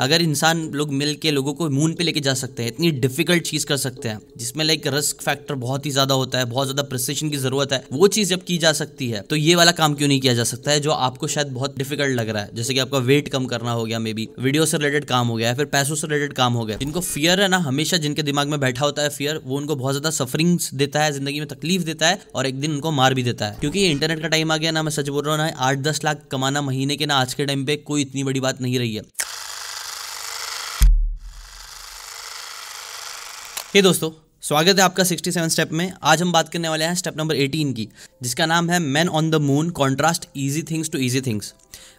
अगर इंसान लोग मिल के लोगों को मून पे लेके जा सकते हैं इतनी डिफिकल्ट चीज़ कर सकते हैं जिसमें लाइक रिस्क फैक्टर बहुत ही ज़्यादा होता है बहुत ज़्यादा प्रिसिशन की ज़रूरत है वो चीज़ जब की जा सकती है तो ये वाला काम क्यों नहीं किया जा सकता है जो आपको शायद बहुत डिफिकल्ट लग रहा है जैसे कि आपका वेट कम करना हो गया मे बी वीडियो से रिलेटेड काम हो गया फिर पैसों से रिलेटेड काम हो गया जिनको फियर है ना हमेशा जिनके दिमाग में बैठा होता है फियर वो उनको बहुत ज़्यादा सफरिंग्स देता है ज़िंदगी में तकलीफ देता है और एक दिन उनको मार भी देता है क्योंकि इंटरनेट का टाइम आ गया ना मैं सच बोल रहा हूँ ना आठ दस लाख कमाना महीने के ना आज के टाइम पे कोई इतनी बड़ी बात नहीं रही है हे दोस्तों स्वागत है आपका 67 स्टेप में आज हम बात करने वाले हैं स्टेप नंबर 18 की जिसका नाम है man on the moon contrast easy things to easy things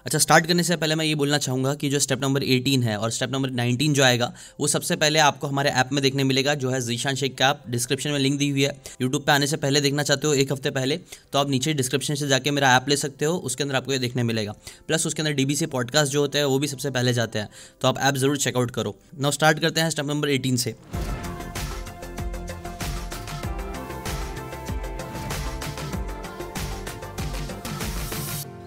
अच्छा स्टार्ट करने से पहले मैं ये बोलना चाहूँगा कि जो स्टेप नंबर 18 है और स्टेप नंबर 19 जो आएगा वो सबसे पहले आपको हमारे ऐप में देखने मिलेगा जो है जीशान शेख का ऐप डिस्क्रिप्शन में लिंक दी हुई है यूट्यूब पर आने से पहले देखना चाहते हो एक हफ्ते पहले तो आप नीचे डिस्क्रिप्शन से जाकर मेरा ऐप ले सकते हो उसके अंदर आपको ये देखने मिलेगा प्लस उसके अंदर डी पॉडकास्ट जो होते हैं वो भी सबसे पहले जाते हैं तो आप ऐप जरूर चेकआउट करो नाउ स्टार्ट करते हैं स्टेप नंबर एटीन से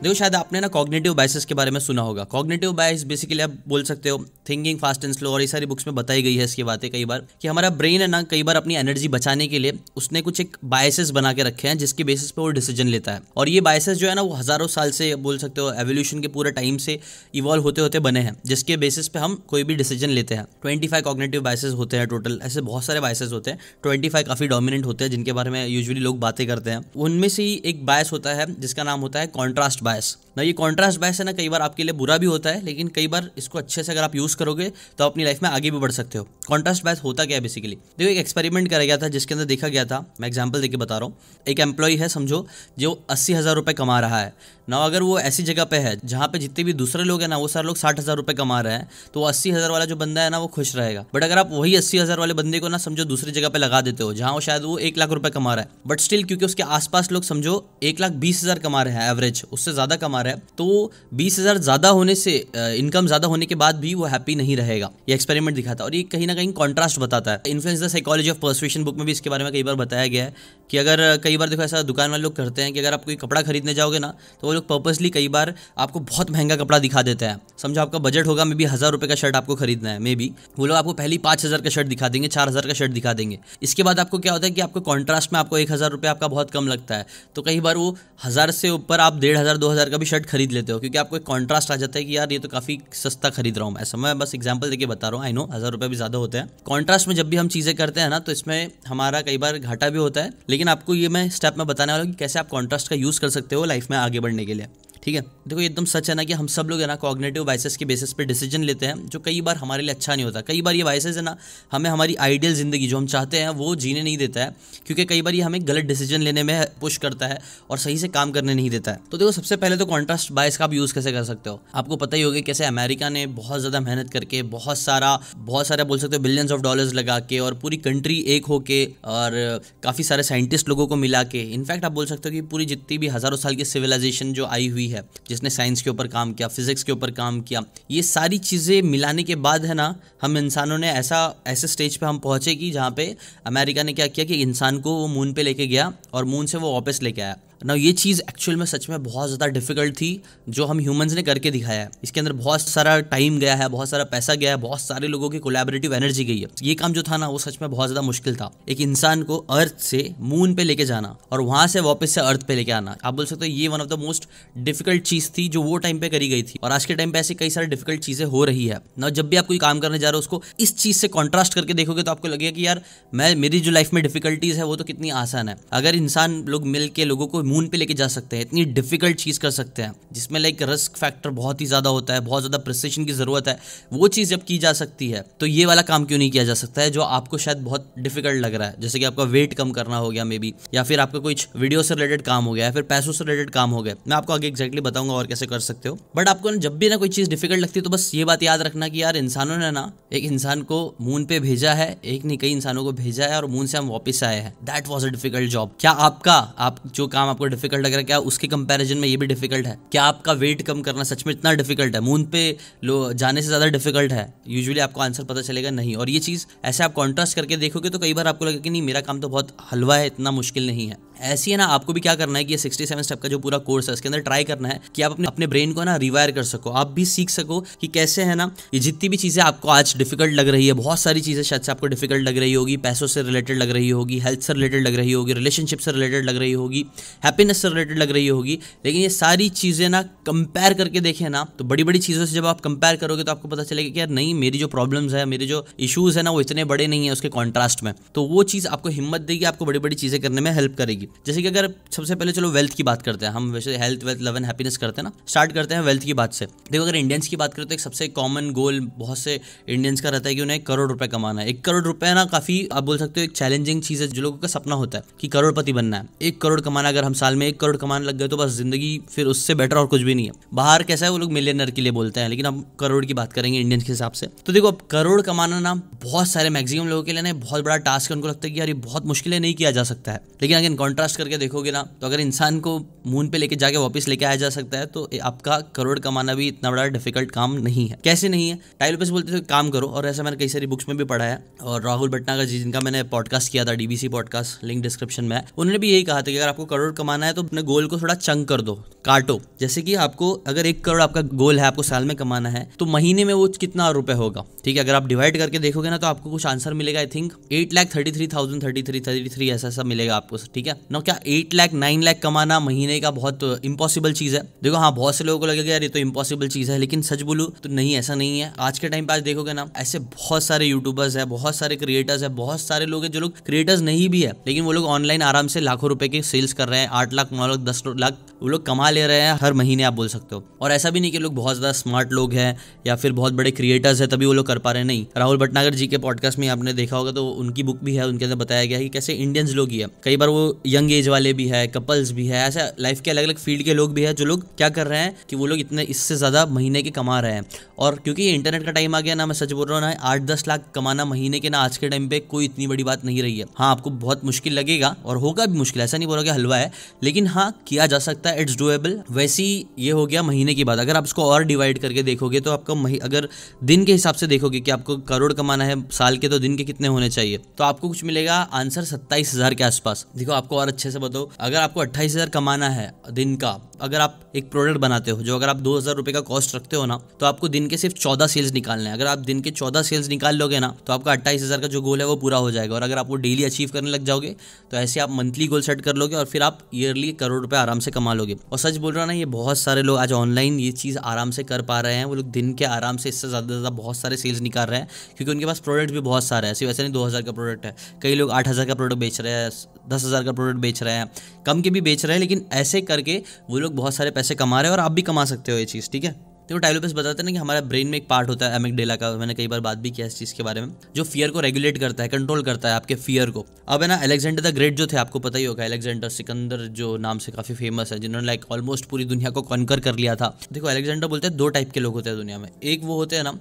देखो शायद आपने ना कॉग्नेटिव बाइसेस के बारे में सुना होगा कॉग्नेटिव बाइस बेसिकली आप बोल सकते हो थिंकिंग फास्ट एंड स्लो और ये सारी बुक्स में बताई गई है इसकी बातें कई बार कि हमारा ब्रेन है ना कई बार अपनी एनर्जी बचाने के लिए उसने कुछ एक बायसेस बना के रखे हैं जिसके बेसिस पे वो डिसीजन लेता है और ये बायसेस जो है ना वो हज़ारों साल से बोल सकते हो एवोल्यूशन के पूरे टाइम से इवॉल्व होते होते बने हैं जिसके बेसिस पे हम कोई भी डिसीजन लेते हैं ट्वेंटी फाइव कॉग्नेटिव बायसेस होते हैं टोटल ऐसे बहुत सारे बायसेस होते हैं ट्वेंटी फाइव काफ़ी डोमिनेंट होते हैं जिनके बारे में यूजली लोग बातें करते हैं उनमें से ही एक बायस होता है जिसका नाम होता है कॉन्ट्रास्ट बायस less ना ये कॉन्ट्रास्ट बायस है ना कई बार आपके लिए बुरा भी होता है लेकिन कई बार इसको अच्छे से अगर आप यूज़ करोगे तो अपनी लाइफ में आगे भी बढ़ सकते हो कॉन्ट्रास्ट बायस होता क्या है बेसिकली देखो एक एक्सपेरिमेंट करा गया था जिसके अंदर देखा गया था मैं एग्जाम्पल देकर बता रहा हूँ एक एम्प्लॉय है समझो जो अस्सी हज़ार रुपये कमा रहा है ना अगर वो ऐसी जगह पर है जहाँ पे जितने भी दूसरे लोग हैं ना वो सारे लोग साठ हज़ार रुपये कमा रहे हैं तो वो अस्सी हज़ार वाला जो बंदा है ना वो खुश रहेगा बट अगर आप वही अस्सी हज़ार वाले बंदे को ना समझो दूसरी जगह पे लगा देते हो जहाँ वो शायद वो एक लाख रुपये कमा रहा है बट स्टिल क्योंकि उसके आसपास लोग समझो एक लाख बीस हज़ार कमा रहे हैं एवरेज उससे ज़्यादा कमा पा रहा है तो बीस हज़ार ज़्यादा होने से इनकम ज़्यादा होने के बाद भी वो हैप्पी नहीं रहेगा ये एक्सपेरिमेंट दिखाता है और ये कहीं ना कहीं कॉन्ट्रास्ट बताता है influence the psychology of persuasion book में भी इसके बारे में कई बार बताया गया है कि अगर कई बार देखो ऐसा दुकान वाले लोग करते हैं कि अगर आप कोई कपड़ा खरीदने जाओगे ना तो वो लोग पर्पसली कई बार आपको बहुत महंगा कपड़ा दिखा देते हैं समझो आपका बजट होगा मे बी हज़ार रुपये का शर्ट आपको खरीदना है मे बी वो लोग आपको पहली पाँच हज़ार का शर्ट दिखा देंगे चार हज़ार का शर्ट दिखा देंगे इसके बाद आपको क्या होता है कि आपको कॉन्ट्रास्ट में आपको एक हज़ार रुपये आपका बहुत कम लगता है तो कई बार वो हज़ार से ऊपर आप डेढ़ हज़ार दो हज़ार का भी शर्ट खरीद लेते हो क्योंकि आपको एक कॉन्ट्रास्ट आ जाता है कि यार ये तो काफ़ी सस्ता खरीद रहा हूँ ऐसा मैं बस एग्जाम्पल देखिए बता रहा हूँ आई नो हज़ार रुपए भी ज़्यादा होते हैं कॉन्ट्रास्ट में जब भी हम चीज़ें करते हैं ना तो इसमें हमारा कई बार घाटा भी होता है लेकिन आपको ये मैं स्टेप में बताने वाला हूँ कि कैसे आप कॉन्ट्रास्ट का यूज़ कर सकते हो लाइफ में आगे बढ़ने के लिए ठीक है देखो एकदम सच है ना कि हम सब लोग है ना कॉग्नेटिव बाइसेस के बेसिस पे डिसीजन लेते हैं जो कई बार हमारे लिए अच्छा नहीं होता कई बार ये बाइसेस है ना हमें हमारी आइडियल ज़िंदगी जो हम चाहते हैं वो जीने नहीं देता है क्योंकि कई बार ये हमें गलत डिसीजन लेने में पुश करता है और सही से काम करने नहीं देता है तो देखो सबसे पहले तो कॉन्ट्रास्ट बाइस का आप यूज़ कैसे कर सकते हो आपको पता ही होगा कैसे अमेरिका ने बहुत ज़्यादा मेहनत करके बहुत सारा बहुत सारे बोल सकते हो बिलियंस ऑफ डॉलर्स लगा के और पूरी कंट्री एक होके और काफ़ी सारे साइंटिस्ट लोगों को मिला के इनफैक्ट आप बोल सकते हो कि पूरी जितनी भी हज़ारों साल की सिविलाइजेशन जो आई हुई है जिसने साइंस के ऊपर काम किया फिज़िक्स के ऊपर काम किया ये सारी चीज़ें मिलाने के बाद है ना हम इंसानों ने ऐसा ऐसे स्टेज पे हम पहुँचे कि जहाँ पे अमेरिका ने क्या किया कि इंसान को वो मून पे लेके गया और मून से वो वापस लेके आया ना ये चीज़ एक्चुअल में सच में बहुत ज़्यादा डिफिकल्ट थी जो हम ह्यूमंस ने करके दिखाया है इसके अंदर बहुत सारा टाइम गया है बहुत सारा पैसा गया है बहुत सारे लोगों की कोलेबरेटिव एनर्जी गई है ये काम जो था ना वो सच में बहुत ज़्यादा मुश्किल था एक इंसान को अर्थ से मून पे लेके जाना और वहाँ से वापस से अर्थ पे लेके आना आप बोल सकते हो ये one of the most difficult चीज़ थी जो वो टाइम पे करी गई थी और आज के टाइम पे ऐसी कई सारी डिफिकल्ट चीज़ें हो रही है ना जब भी आप कोई काम करने जा रहे हो उसको इस चीज़ से कॉन्ट्रास्ट करके देखोगे तो आपको लगेगा कि यार मैं मेरी जो लाइफ में डिफिकल्टीज है वो तो कितनी आसान है अगर इंसान लोग मिल के लोगों को मून पे लेके जा सकते हैं इतनी डिफिकल्ट चीज़ कर सकते हैं जिसमें लाइक रिस्क फैक्टर बहुत ही ज़्यादा होता है बहुत ज़्यादा प्रिसिशन की ज़रूरत है वो चीज़ जब की जा सकती है तो ये वाला काम क्यों नहीं किया जा सकता है जो आपको शायद बहुत डिफिकल्ट लग रहा है जैसे कि आपका वेट कम करना हो गया मे बी या फिर आपका कुछ वीडियो से रिलेटेड काम हो गया या फिर पैसों से रिलेटेड काम हो गया मैं आपको आगे एक्जैक्टली बताऊंगा और कैसे कर सकते हो बट आपको जब भी ना कोई चीज़ डिफिकल्ट लगती है तो बस ये बात याद रखना कि यार इंसानों ने ना एक इंसान को मून पे भेजा है एक नहीं कई इंसानों को भेजा है और मून से हम वापस आए हैं that was a difficult job क्या आपका आप जो काम आपको आपको डिफिकल्ट लग रहा है क्या उसके कंपैरिजन में ये भी डिफिकल्ट है क्या आपका वेट कम करना सच में इतना डिफिकल्ट है मून पे लो जाने से ज़्यादा डिफिकल्ट है यूजुअली आपको आंसर पता चलेगा नहीं और ये चीज़ ऐसे आप कॉन्ट्रास्ट करके देखोगे तो कई बार आपको लगेगा कि नहीं मेरा काम तो बहुत हलवा है इतना मुश्किल नहीं है ऐसी है ना आपको भी क्या करना है कि ये सिक्सटी सेवन स्टेप का जो पूरा कोर्स है इसके अंदर ट्राई करना है कि आप अपने अपने ब्रेन को ना रिवायर कर सको आप भी सीख सको कि कैसे है ना ये जितनी भी चीज़ें आपको आज डिफिकल्ट लग रही है बहुत सारी चीज़ें शायद से आपको डिफिकल्ट लग रही होगी पैसों से रिलेटेड लग रही होगी हेल्थ से रिलेटेड लग रही होगी रिलेशनशिप से रिलेटेड लग रही होगी हैप्पीनेस से रिलेटेड लग रही होगी लेकिन ये सारी चीज़ें ना कंपेयर करके देखें ना तो बड़ी बड़ी चीज़ों से जब आप कंपेयर करोगे तो आपको पता चलेगा कि यार नहीं मेरी जो प्रॉब्लम्स है मेरे जो इशूज़ है ना वो इतने बड़े नहीं है उसके कॉन्ट्रास्ट में तो वो चीज़ आपको हिम्मत देगी आपको बड़ी बड़ी चीज़ें करने में हेल्प करेगी जैसे कि अगर सबसे पहले चलो वेल्थ की बात करते हैं हम वैसे health wealth love and happiness करते हैं ना स्टार्ट करते हैं वेल्थ की बात से देखो अगर इंडियंस की बात करें तो एक सबसे कॉमन गोल बहुत से इंडियंस का रहता है कि उन्हें एक करोड़ रुपए कमाना है एक करोड़ रुपए ना काफी आप बोल सकते हो एक चैलेंजिंग चीज है जो लोगों का सपना होता है कि करोड़पति बनना है एक करोड़ कमाना अगर हम साल में एक करोड़ कमाने लग गए तो बस जिंदगी फिर उससे बेटर और कुछ भी नहीं है बाहर कैसा है वो लोग मिलियनर के लिए बोलते हैं लेकिन हम करोड़ की बात करेंगे इंडियंस के हिसाब से तो देखो अब करोड़ कमाना ना बहुत सारे मैक्सिमम लोगों के लिए ना बहुत बड़ा टास्क है उनको लगता है कि यार ये बहुत मुश्किल है नहीं किया जा सकता है लेकिन अगर इनकाउंटर कंट्रास्ट करके देखोगे ना तो अगर इंसान को मून पे लेके जाके वापस लेके आया जा सकता है तो आपका करोड़ कमाना भी इतना बड़ा डिफिकल्ट काम नहीं है कैसे नहीं है टाइल लोपेस बोलते थे काम करो और ऐसा मैंने कई सारी बुक्स में भी पढ़ा है और राहुल भट्टा का जिनका मैंने पॉडकास्ट किया था डीबीसी पॉडकास्ट लिंक डिस्क्रिप्शन में उन्होंने भी यही कहा था कि अगर आपको करोड़ कमाना है तो अपने गोल को थोड़ा चंग कर दो काटो जैसे कि आपको अगर एक करोड़ आपका गोल है आपको साल में कमाना है तो महीने में वो कितना रुपए होगा ठीक है अगर आप डिवाइड करके देखोगे ना तो आपको कुछ आंसर मिलेगा I think eight lakh thirty three thousand thirty three thirty three ऐसा ऐसा मिलेगा आपको ठीक है ना क्या एट लाख नाइन लाख कमाना महीने का बहुत इम्पॉसिबल चीज़ है देखो हाँ बहुत से लोगों को लगेगा यार ये तो इम्पॉसिबल चीज़ है लेकिन सच बोलू तो नहीं ऐसा नहीं है आज के टाइम पे आज देखोगे ना ऐसे बहुत सारे यूट्यूबर्स है बहुत सारे क्रिएटर्स है बहुत सारे लोग है जो लोग क्रिएटर्स नहीं भी है लेकिन वो लोग ऑनलाइन आराम से लाखों रुपए के सेल्स कर रहे हैं आठ लाख नौ लाख दस लाख वो लोग कमा ले रहे हैं हर महीने आप बोल सकते हो और ऐसा भी नहीं कि लोग बहुत ज़्यादा स्मार्ट लोग हैं या फिर बहुत बड़े क्रिएटर्स है तभी वो लोग कर पा रहे हैं नहीं राहुल भटनागर जी के पॉडकास्ट में आपने देखा होगा तो उनकी बुक भी है उनके अंदर बताया गया है कि कैसे इंडियंस लोग ही है कई बार वो यंग एज वाले भी है कपल्स भी है ऐसा लाइफ के अलग अलग फील्ड के लोग भी है जो लोग क्या कर रहे हैं कि वो लोग इतने इससे ज़्यादा महीने के कमा रहे हैं और क्योंकि इंटरनेट का टाइम आ गया ना मैं सच बोल रहा हूँ ना आठ दस लाख कमाना महीने के ना आज के टाइम पे कोई इतनी बड़ी बात नहीं रही है हाँ आपको बहुत मुश्किल लगेगा और होगा भी मुश्किल ऐसा नहीं बोला कि हलवा है लेकिन हाँ किया जा सकता है इट्स डूएबल वैसी ये हो गया महीने की बात अगर आप इसको और डिवाइड करके देखोगे तो आपको अगर दिन के हिसाब से देखोगे कि आपको करोड़ कमाना है साल के तो दिन के कितने होने चाहिए तो आपको कुछ मिलेगा आंसर सत्ताईस के आसपास देखो आपको और अच्छे से बताओ अगर आपको अट्ठाईस हजार कमाना है दिन का अगर आप एक प्रोडक्ट बनाते हो जो अगर आप दो हजार रुपए का कॉस्ट रखते हो ना तो आपको दिन के सिर्फ चौदह सेल्स निकालने हैं अगर आप दिन के चौदह सेल्स निकाल लोगे ना तो आपका अट्ठाईस हजार का जो गोल है वो पूरा हो जाएगा और अगर आप वो डेली अचीव करने लग जाओगे तो ऐसे आप मंथली गोल सेट कर लोगे और फिर आप ईयरली करोड़ रुपए आराम से कमा लोगे और सच बोल रहा ना ये बहुत सारे लोग आज ऑनलाइन ये चीज़ आराम से कर पा रहे हैं वो लोग दिन के आराम से इससे ज़्यादा ज़्यादा बहुत सारे सेल्स निकाल रहे हैं क्योंकि उनके पास प्रोडक्ट भी बहुत सारे हैं वैसे नहीं दो हज़ार का प्रोडक्ट है कई लोग आठ हज़ार का प्रोडक्ट बेच रहे हैं दस हज़ार का प्रोडक्ट प्रोडक्ट बेच रहा है कम के भी बेच रहा है लेकिन ऐसे करके वो लोग बहुत सारे पैसे कमा रहे हैं और आप भी कमा सकते हो ये चीज़ ठीक है तो टाइलोपेस बताते हैं ना कि हमारा ब्रेन में एक पार्ट होता है एमिक का मैंने कई बार बात भी किया इस चीज़ के बारे में जो फियर को रेगुलेट करता है कंट्रोल करता है आपके फियर को अब है ना अलेक्जेंडर द ग्रेट जो थे आपको पता ही होगा अलेक्जेंडर सिकंदर जो नाम से काफ़ी फेमस है जिन्होंने लाइक ऑलमोस्ट पूरी दुनिया को कॉन्कर कर लिया था देखो अलेक्जेंडर बोलते हैं दो टाइप के लोग होते हैं दुनिया में एक वो होते हैं ना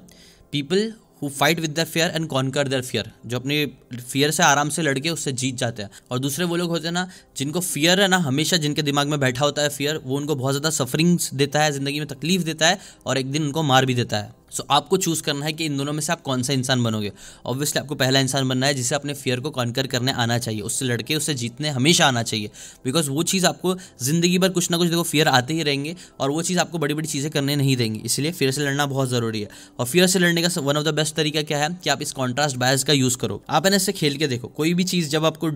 people who fight with their fear and conquer their fear जो अपने फियर से आराम से लड़के उससे जीत जाते हैं और दूसरे वो लोग होते हैं ना जिनको फियर है ना हमेशा जिनके दिमाग में बैठा होता है फियर वो उनको बहुत ज़्यादा सफरिंग्स देता है ज़िंदगी में तकलीफ देता है और एक दिन उनको मार भी देता है सो so, आपको चूज़ करना है कि इन दोनों में से आप कौन सा इंसान बनोगे ऑब्वियसली आपको पहला इंसान बनना है जिसे अपने फियर को कॉन्कर करने आना चाहिए उससे लड़के उससे जीतने हमेशा आना चाहिए बिकॉज वो चीज़ आपको ज़िंदगी भर कुछ ना कुछ देखो फियर आते ही रहेंगे और वो चीज़ आपको बड़ी बड़ी चीज़ें करने नहीं देंगी इसलिए फियर से लड़ना बहुत ज़रूरी है और फियर से लड़ने का वन ऑफ द बेस्ट तरीका क्या है कि आप इस कॉन्ट्रास्ट बायस का यूज़ करो आप इन्हें इससे खेल के देखो कोई भी चीज़ जब आपको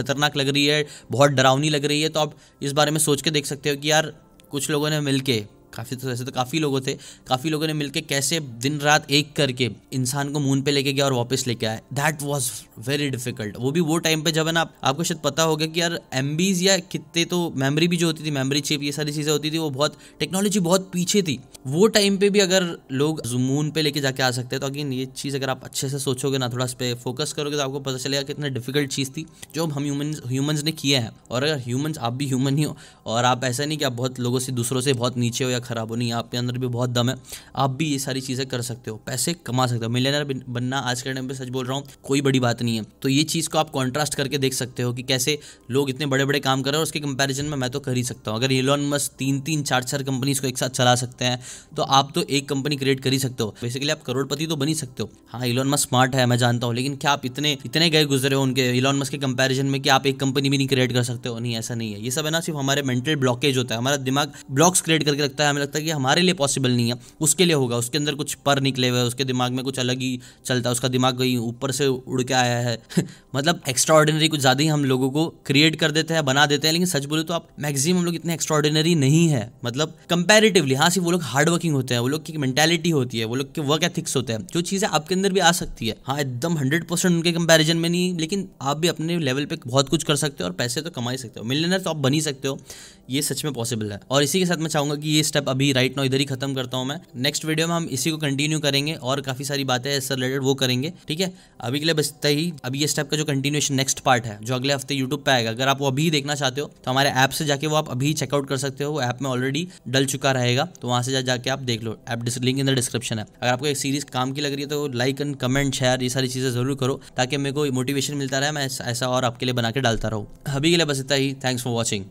खतरनाक लग रही है बहुत डरावनी लग रही है तो आप इस बारे में सोच के देख सकते हो कि यार कुछ लोगों ने मिलके काफ़ी तो ऐसे तो काफ़ी लोगों थे काफ़ी लोगों ने मिलकर कैसे दिन रात एक करके इंसान को मून पे लेके गया और वापस लेके आया दैट वाज वेरी डिफिकल्ट वो भी वो टाइम पे जब है ना आप, आपको शायद पता होगा कि यार एम या कितने तो मेमोरी भी जो होती थी मेमोरी चिप ये सारी चीज़ें होती थी वो बहुत टेक्नोलॉजी बहुत पीछे थी वो टाइम पे भी अगर लोग मून पे लेके जाके आ सकते हैं तो अगेन ये चीज़ अगर आप अच्छे से सोचोगे ना थोड़ा इस पर फोकस करोगे तो आपको पता चलेगा कितना डिफिकल्ट चीज़ थी जो हम ह्यूमन ह्यूमन्स ने किए हैं और अगर ह्यूमन्स आप भी ह्यूमन ही हो और आप ऐसा नहीं कि आप बहुत लोगों से दूसरों से बहुत नीचे हो या क्या ख़राब हो नहीं आपके अंदर भी बहुत दम है आप भी ये सारी चीज़ें कर सकते हो पैसे कमा सकते हो मिलेनर बनना आज के टाइम पे सच बोल रहा हूँ कोई बड़ी बात नहीं है तो ये चीज़ को आप कॉन्ट्रास्ट करके देख सकते हो कि कैसे लोग इतने बड़े बड़े काम कर रहे हैं उसके कंपेरिजन में मैं तो कर ही सकता हूँ अगर इलॉन मस्क तीन तीन चार चार कंपनीज को एक साथ चला सकते हैं तो आप तो एक कंपनी क्रिएट कर ही सकते हो बेसिकली आप करोड़पति तो बनी सकते हो हाँ इलॉन मस्क स्मार्ट है मैं जानता हूँ लेकिन क्या आप इतने इतने गए गुजरे हो उनके इलॉन मस्क के कंपेरिजन में कि आप एक कंपनी भी नहीं क्रिएट कर सकते हो नहीं ऐसा नहीं है ये सब है ना सिर्फ हमारे मेंटल ब्लॉकेज होता है हमारा दिमाग ब्लॉक्स क्रिएट करके रखता है है हमें लगता है कि हमारे लिए पॉसिबल नहीं है उसके लिए होगा उसके अंदर कुछ पर निकले हुए उसके दिमाग में कुछ अलग ही चलता है उसका दिमाग कहीं ऊपर से उड़ के आया है मतलब एक्स्ट्रॉर्डिनरी कुछ ज़्यादा ही हम लोगों को क्रिएट कर देते हैं बना देते हैं लेकिन सच बोले तो आप मैक्सिमम हम लोग इतने एक्स्ट्रॉर्डिनरी नहीं है मतलब कंपेरेटिवली हाँ सिर्फ वो लोग हार्ड वर्किंग होते हैं वो लोग की मैंटेलिटी होती है वो लोग के वर्क एथिक्स होते हैं जो चीज़ें आपके अंदर भी आ सकती है हाँ एकदम हंड्रेड परसेंट उनके कंपेरिजन में नहीं लेकिन आप भी अपने लेवल पे बहुत कुछ कर सकते हो और पैसे तो कमा ही सकते हो मिलियनर तो आप बनी सकते हो ये सच में पॉसिबल है और इसी के साथ मैं चाहूंगा कि ये स्टेप स्टेप अभी राइट नाउ इधर ही खत्म करता हूँ मैं नेक्स्ट वीडियो में हम इसी को कंटिन्यू करेंगे और काफ़ी सारी बातें इससे रिलेटेड वो करेंगे ठीक है अभी के लिए बचता ही अभी ये स्टेप का जो कंटिन्यूशन नेक्स्ट पार्ट है जो अगले हफ्ते यूट्यूब पर आएगा अगर आप वो अभी देखना चाहते हो तो हमारे ऐप से जाके वो आप अभी चेकआउट कर सकते हो वो ऐप में ऑलरेडी डल चुका रहेगा तो वहाँ से जाके आप देख लो app link in the description है अगर आपको एक सीरीज काम की लग रही है तो लाइक एंड कमेंट शेयर ये सारी चीज़ें जरूर करो ताकि मेरे को मोटिवेशन मिलता रहे मैं ऐसा और आपके लिए बना के डालता रहूँ अभी के लिए बस इतना ही थैंक्स फॉर वॉचिंग